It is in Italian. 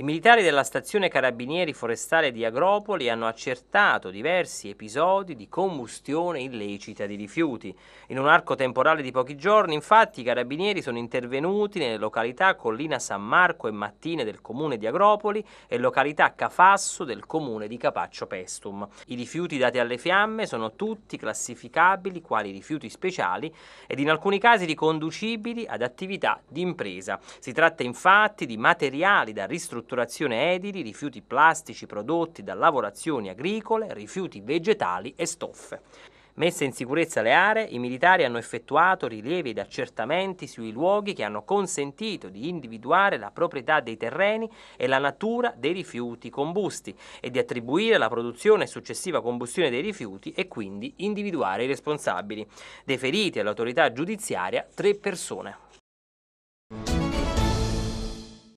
I militari della stazione carabinieri forestale di Agropoli hanno accertato diversi episodi di combustione illecita di rifiuti. In un arco temporale di pochi giorni, infatti, i carabinieri sono intervenuti nelle località Collina San Marco e Mattine del comune di Agropoli e località Cafasso del comune di Capaccio Pestum. I rifiuti dati alle fiamme sono tutti classificabili quali rifiuti speciali ed in alcuni casi riconducibili ad attività di impresa. Si tratta infatti di materiali da ristrutturare ristrutturazione edili, rifiuti plastici prodotti da lavorazioni agricole, rifiuti vegetali e stoffe. Messe in sicurezza le aree, i militari hanno effettuato rilievi ed accertamenti sui luoghi che hanno consentito di individuare la proprietà dei terreni e la natura dei rifiuti combusti e di attribuire la produzione e successiva combustione dei rifiuti e quindi individuare i responsabili. Deferiti all'autorità giudiziaria tre persone.